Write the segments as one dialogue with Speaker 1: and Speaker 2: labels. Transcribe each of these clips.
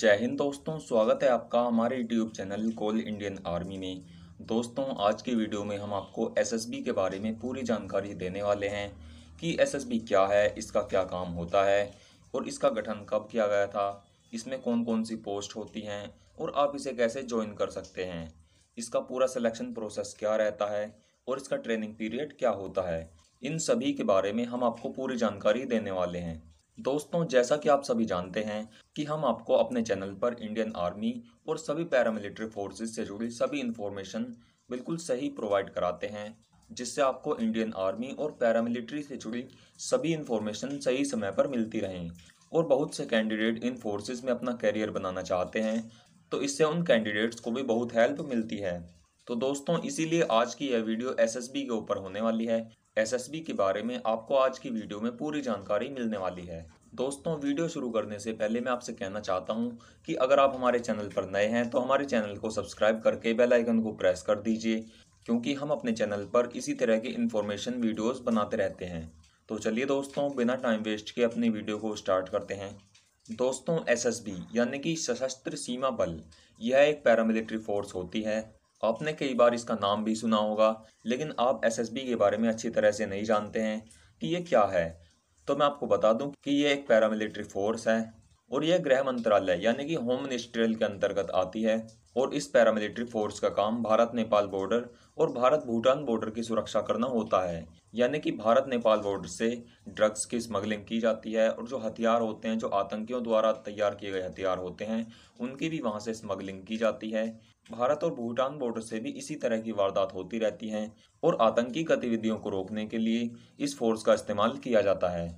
Speaker 1: जय हिंद दोस्तों स्वागत है आपका हमारे यूट्यूब चैनल कोल इंडियन आर्मी में दोस्तों आज की वीडियो में हम आपको एसएसबी के बारे में पूरी जानकारी देने वाले हैं कि एसएसबी क्या है इसका क्या काम होता है और इसका गठन कब किया गया था इसमें कौन कौन सी पोस्ट होती हैं और आप इसे कैसे ज्वाइन कर सकते हैं इसका पूरा सिलेक्शन प्रोसेस क्या रहता है और इसका ट्रेनिंग पीरियड क्या होता है इन सभी के बारे में हम आपको पूरी जानकारी देने वाले हैं दोस्तों जैसा कि आप सभी जानते हैं कि हम आपको अपने चैनल पर इंडियन आर्मी और सभी पैरामिलिट्री फोर्सेस से जुड़ी सभी इन्फॉर्मेशन बिल्कुल सही प्रोवाइड कराते हैं जिससे आपको इंडियन आर्मी और पैरामिलिट्री से जुड़ी सभी इन्फॉर्मेशन सही समय पर मिलती रहें और बहुत से कैंडिडेट इन फोर्सेज में अपना करियर बनाना चाहते हैं तो इससे उन कैंडिडेट्स को भी बहुत हेल्प मिलती है तो दोस्तों इसीलिए आज की यह वीडियो एसएसबी के ऊपर होने वाली है एसएसबी के बारे में आपको आज की वीडियो में पूरी जानकारी मिलने वाली है दोस्तों वीडियो शुरू करने से पहले मैं आपसे कहना चाहता हूं कि अगर आप हमारे चैनल पर नए हैं तो हमारे चैनल को सब्सक्राइब करके बेल आइकन को प्रेस कर दीजिए क्योंकि हम अपने चैनल पर इसी तरह के इन्फॉर्मेशन वीडियोस बनाते रहते हैं तो चलिए दोस्तों बिना टाइम वेस्ट के अपनी वीडियो को स्टार्ट करते हैं दोस्तों एसएसबी यानी कि सशस्त्र सीमा बल यह एक पैरामिलिट्री फोर्स होती है आपने कई बार इसका नाम भी सुना होगा लेकिन आप एसएसबी के बारे में अच्छी तरह से नहीं जानते हैं कि ये क्या है तो मैं आपको बता दूं कि ये एक पैरामिलिट्री फोर्स है और यह गृह मंत्रालय यानी कि होम मिनिस्ट्रियल के अंतर्गत आती है और इस पैरामिलिट्री फोर्स का काम भारत नेपाल बॉर्डर और भारत भूटान बॉर्डर की सुरक्षा करना होता है यानी कि भारत नेपाल बॉर्डर से ड्रग्स की स्मगलिंग की जाती है और जो हथियार होते हैं जो आतंकियों द्वारा तैयार किए गए हथियार होते हैं उनकी भी वहाँ से स्मगलिंग की जाती है भारत और भूटान बॉर्डर से भी इसी तरह की वारदात होती रहती है और आतंकी गतिविधियों को रोकने के लिए इस फोर्स का इस्तेमाल किया जाता है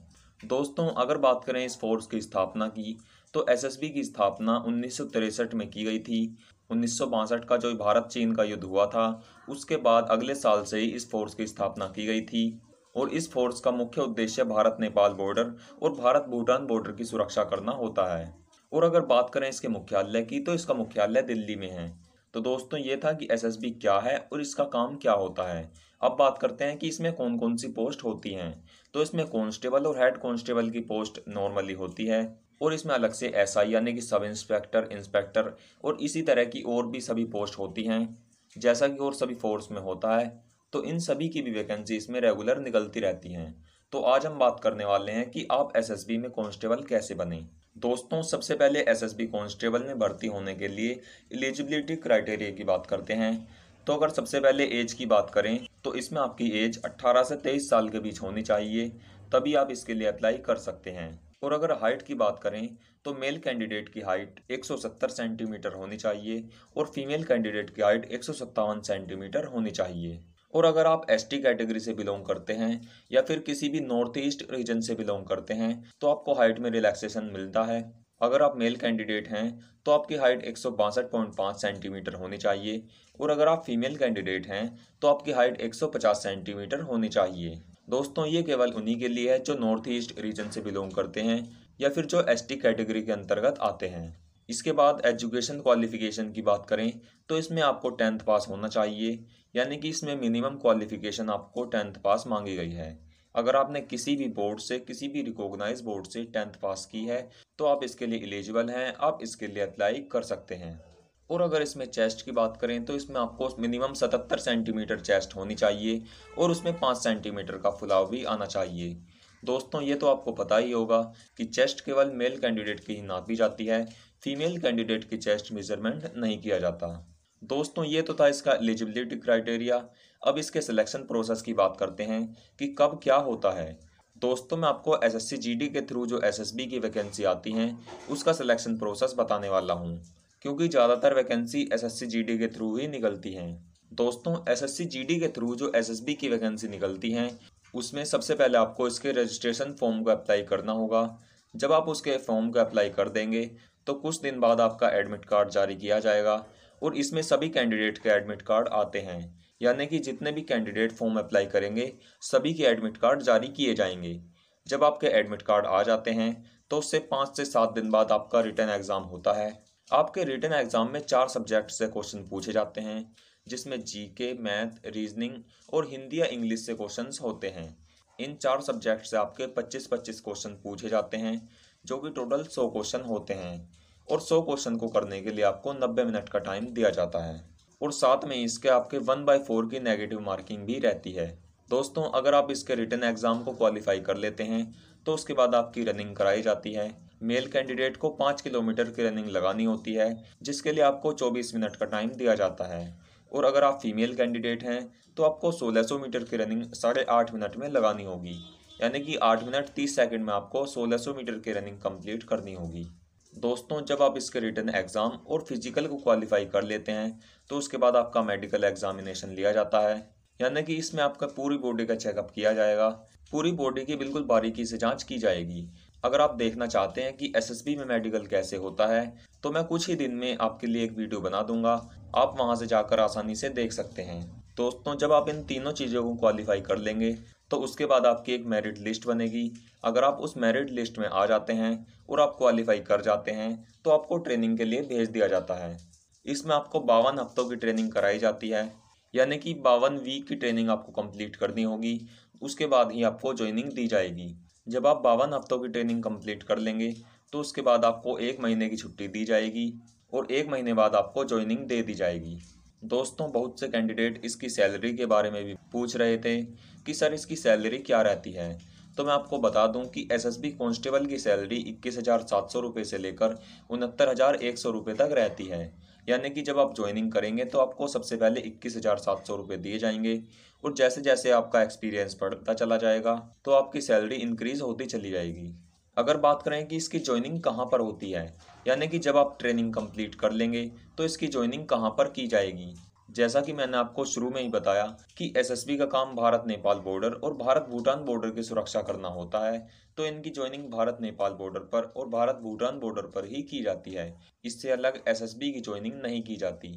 Speaker 1: दोस्तों अगर बात करें इस फोर्स की स्थापना की तो एसएसबी की स्थापना उन्नीस में की गई थी उन्नीस का जो भारत चीन का युद्ध हुआ था उसके बाद अगले साल से ही इस फोर्स की स्थापना की गई थी और इस फोर्स का मुख्य उद्देश्य भारत नेपाल बॉर्डर और भारत भूटान बॉर्डर की सुरक्षा करना होता है और अगर बात करें इसके मुख्यालय की तो इसका मुख्यालय दिल्ली में है तो दोस्तों ये था कि एसएसबी क्या है और इसका काम क्या होता है अब बात करते हैं कि इसमें कौन कौन सी पोस्ट होती हैं तो इसमें कॉन्स्टेबल और हेड कॉन्स्टेबल की पोस्ट नॉर्मली होती है और इसमें अलग से एसआई यानी कि सब इंस्पेक्टर इंस्पेक्टर और इसी तरह की और भी सभी पोस्ट होती हैं जैसा कि और सभी फोर्स में होता है तो इन सभी की भी वैकेंसी इसमें रेगुलर निकलती रहती हैं तो आज हम बात करने वाले हैं कि आप एसएसबी में कांस्टेबल कैसे बने दोस्तों सबसे पहले एसएसबी कांस्टेबल में भर्ती होने के लिए एलिजिबिलिटी क्राइटेरिया की बात करते हैं तो अगर सबसे पहले एज की बात करें तो इसमें आपकी एज 18 से 23 साल के बीच होनी चाहिए तभी आप इसके लिए अप्लाई कर सकते हैं और अगर हाइट की बात करें तो मेल कैंडिडेट की हाइट 170 सेंटीमीटर होनी चाहिए और फीमेल कैंडिडेट की हाइट एक सेंटीमीटर होनी चाहिए और अगर आप एस टी कैटेगरी से बिलोंग करते हैं या फिर किसी भी नॉर्थ ईस्ट रीजन से बिलोंग करते हैं तो आपको हाइट में रिलैक्सेशन मिलता है अगर आप मेल कैंडिडेट हैं तो आपकी हाइट एक सेंटीमीटर होनी चाहिए और अगर आप फीमेल कैंडिडेट हैं तो आपकी हाइट 150 सेंटीमीटर होनी चाहिए दोस्तों ये केवल उन्हीं के लिए है जो नॉर्थ ईस्ट रीजन से बिलोंग करते हैं या फिर जो एस कैटेगरी के अंतर्गत आते हैं इसके बाद एजुकेशन क्वालिफिकेशन की बात करें तो इसमें आपको टेंथ पास होना चाहिए यानी कि इसमें मिनिमम क्वालिफिकेशन आपको टेंथ पास मांगी गई है अगर आपने किसी भी बोर्ड से किसी भी रिकॉग्नाइज बोर्ड से टेंथ पास की है तो आप इसके लिए एलिजिबल हैं आप इसके लिए अप्लाई कर सकते हैं और अगर इसमें चेस्ट की बात करें तो इसमें आपको मिनिमम 77 सेंटीमीटर चेस्ट होनी चाहिए और उसमें 5 सेंटीमीटर का फुलाव भी आना चाहिए दोस्तों ये तो आपको पता ही होगा कि चेस्ट केवल मेल कैंडिडेट की ही नापी जाती है फीमेल कैंडिडेट की चेस्ट मेजरमेंट नहीं किया जाता दोस्तों ये तो था इसका एलिजिबिलिटी क्राइटेरिया अब इसके सिलेक्शन प्रोसेस की बात करते हैं कि कब क्या होता है दोस्तों मैं आपको एस एस के थ्रू जो एस की वैकेंसी आती हैं उसका सिलेक्शन प्रोसेस बताने वाला हूँ क्योंकि ज़्यादातर वैकेंसी एस एस के थ्रू ही निकलती हैं दोस्तों एस एस के थ्रू जो एस की वैकेंसी निकलती हैं उसमें सबसे पहले आपको इसके रजिस्ट्रेशन फॉर्म का अप्लाई करना होगा जब आप उसके फॉर्म का अप्लाई कर देंगे तो कुछ दिन बाद आपका एडमिट कार्ड जारी किया जाएगा और इसमें सभी कैंडिडेट के एडमिट कार्ड आते हैं यानी कि जितने भी कैंडिडेट फॉर्म अप्लाई करेंगे सभी के एडमिट कार्ड जारी किए जाएंगे जब आपके एडमिट कार्ड आ जाते हैं तो उससे पाँच से सात दिन बाद आपका रिटर्न एग्ज़ाम होता है आपके रिटर्न एग्ज़ाम में चार सब्जेक्ट से क्वेश्चन पूछे जाते हैं जिसमें जीके मैथ रीजनिंग और हिंदी या इंग्लिश से क्वेश्चंस होते हैं इन चार सब्जेक्ट से आपके 25-25 क्वेश्चन पूछे जाते हैं जो कि टोटल 100 क्वेश्चन होते हैं और सौ क्वेश्चन को करने के लिए आपको नब्बे मिनट का टाइम दिया जाता है और साथ में इसके आपके वन बाई फोर की नेगेटिव मार्किंग भी रहती है दोस्तों अगर आप इसके रिटर्न एग्ज़ाम को क्वालिफाई कर लेते हैं तो उसके बाद आपकी रनिंग कराई जाती है मेल कैंडिडेट को पाँच किलोमीटर की रनिंग लगानी होती है जिसके लिए आपको चौबीस मिनट का टाइम दिया जाता है और अगर आप फीमेल कैंडिडेट हैं तो आपको सोलह सौ मीटर की रनिंग साढ़े आठ मिनट में लगानी होगी यानी कि आठ मिनट तीस सेकंड में आपको सोलह सौ मीटर की रनिंग कंप्लीट करनी होगी दोस्तों जब आप इसके रिटर्न एग्ज़ाम और फिजिकल को क्वालिफाई कर लेते हैं तो उसके बाद आपका मेडिकल एग्जामिनेशन लिया जाता है यानी कि इसमें आपका पूरी बॉडी का चेकअप किया जाएगा पूरी बॉडी की बिल्कुल बारीकी से जांच की जाएगी अगर आप देखना चाहते हैं कि एसएसबी में मेडिकल कैसे होता है तो मैं कुछ ही दिन में आपके लिए एक वीडियो बना दूंगा आप वहां से जाकर आसानी से देख सकते हैं दोस्तों जब आप इन तीनों चीज़ों को क्वालिफाई कर लेंगे तो उसके बाद आपकी एक मेरिट लिस्ट बनेगी अगर आप उस मेरिट लिस्ट में आ जाते हैं और आप क्वालिफाई कर जाते हैं तो आपको ट्रेनिंग के लिए भेज दिया जाता है इसमें आपको बावन हफ्तों की ट्रेनिंग कराई जाती है यानी कि बावन वीक की ट्रेनिंग आपको कंप्लीट करनी होगी उसके बाद ही आपको ज्वाइनिंग दी जाएगी जब आप बावन हफ्तों की ट्रेनिंग कंप्लीट कर लेंगे तो उसके बाद आपको एक महीने की छुट्टी दी जाएगी और एक महीने बाद आपको ज्वाइनिंग दे दी जाएगी दोस्तों बहुत से कैंडिडेट इसकी सैलरी के बारे में भी पूछ रहे थे कि सर इसकी सैलरी क्या रहती है तो मैं आपको बता दूं कि एसएसबी कांस्टेबल की सैलरी इक्कीस हज़ार सात सौ रुपये से लेकर उनहत्तर हज़ार एक सौ रुपये तक रहती है यानी कि जब आप ज्वाइनिंग करेंगे तो आपको सबसे पहले इक्कीस हज़ार सात सौ रुपये दिए जाएंगे और जैसे जैसे आपका एक्सपीरियंस बढ़ता चला जाएगा तो आपकी सैलरी इंक्रीज़ होती चली जाएगी अगर बात करें कि इसकी ज्वाइनिंग कहाँ पर होती है यानी कि जब आप ट्रेनिंग कंप्लीट कर लेंगे तो इसकी ज्वाइनिंग कहाँ पर की जाएगी जैसा कि मैंने आपको शुरू में ही बताया कि एसएसबी का काम भारत नेपाल बॉर्डर और भारत भूटान बॉर्डर की सुरक्षा करना होता है तो इनकी ज्वाइनिंग भारत नेपाल बॉर्डर पर और भारत भूटान बॉर्डर पर ही की जाती है इससे अलग एसएसबी की ज्वाइनिंग नहीं की जाती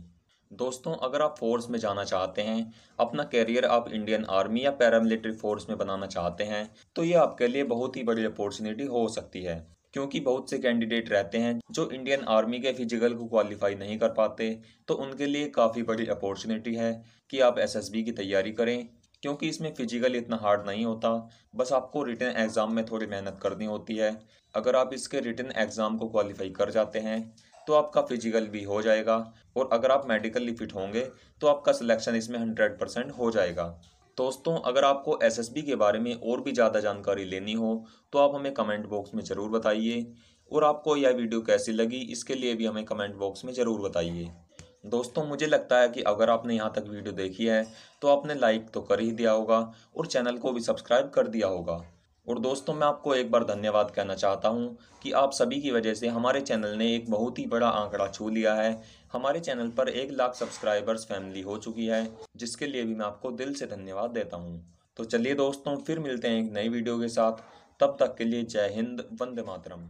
Speaker 1: दोस्तों अगर आप फोर्स में जाना चाहते हैं अपना करियर आप इंडियन आर्मी या पैरामिलिट्री फोर्स में बनाना चाहते हैं तो ये आपके लिए बहुत ही बड़ी अपॉर्चुनिटी हो सकती है क्योंकि बहुत से कैंडिडेट रहते हैं जो इंडियन आर्मी के फिजिकल को क्वालिफाई नहीं कर पाते तो उनके लिए काफ़ी बड़ी अपॉर्चुनिटी है कि आप एसएसबी की तैयारी करें क्योंकि इसमें फिजिकल इतना हार्ड नहीं होता बस आपको रिटर्न एग्ज़ाम में थोड़ी मेहनत करनी होती है अगर आप इसके रिटर्न एग्ज़ाम को क्वालिफाई कर जाते हैं तो आपका फिजिकल भी हो जाएगा और अगर आप मेडिकली फिट होंगे तो आपका सिलेक्शन इसमें हंड्रेड परसेंट हो जाएगा दोस्तों अगर आपको एसएसबी के बारे में और भी ज़्यादा जानकारी लेनी हो तो आप हमें कमेंट बॉक्स में ज़रूर बताइए और आपको यह वीडियो कैसी लगी इसके लिए भी हमें कमेंट बॉक्स में ज़रूर बताइए दोस्तों मुझे लगता है कि अगर आपने यहाँ तक वीडियो देखी है तो आपने लाइक तो कर ही दिया होगा और चैनल को भी सब्सक्राइब कर दिया होगा और दोस्तों मैं आपको एक बार धन्यवाद कहना चाहता हूँ कि आप सभी की वजह से हमारे चैनल ने एक बहुत ही बड़ा आंकड़ा छू लिया है हमारे चैनल पर एक लाख सब्सक्राइबर्स फैमिली हो चुकी है जिसके लिए भी मैं आपको दिल से धन्यवाद देता हूँ तो चलिए दोस्तों फिर मिलते हैं एक नई वीडियो के साथ तब तक के लिए जय हिंद वंदे मातरम